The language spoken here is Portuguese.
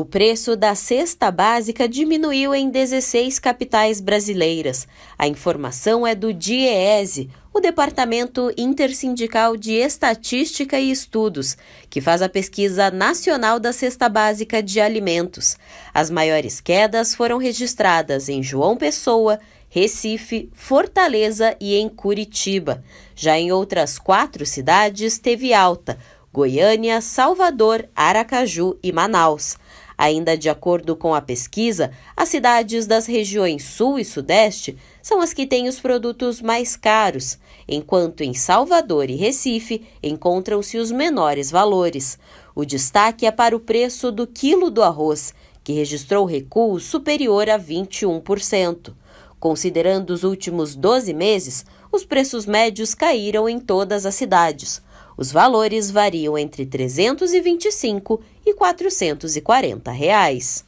O preço da cesta básica diminuiu em 16 capitais brasileiras. A informação é do DIEESE, o Departamento Intersindical de Estatística e Estudos, que faz a pesquisa nacional da cesta básica de alimentos. As maiores quedas foram registradas em João Pessoa, Recife, Fortaleza e em Curitiba. Já em outras quatro cidades teve alta: Goiânia, Salvador, Aracaju e Manaus. Ainda de acordo com a pesquisa, as cidades das regiões Sul e Sudeste são as que têm os produtos mais caros, enquanto em Salvador e Recife encontram-se os menores valores. O destaque é para o preço do quilo do arroz, que registrou recuo superior a 21%. Considerando os últimos 12 meses, os preços médios caíram em todas as cidades. Os valores variam entre 325 R$ quarenta Reais.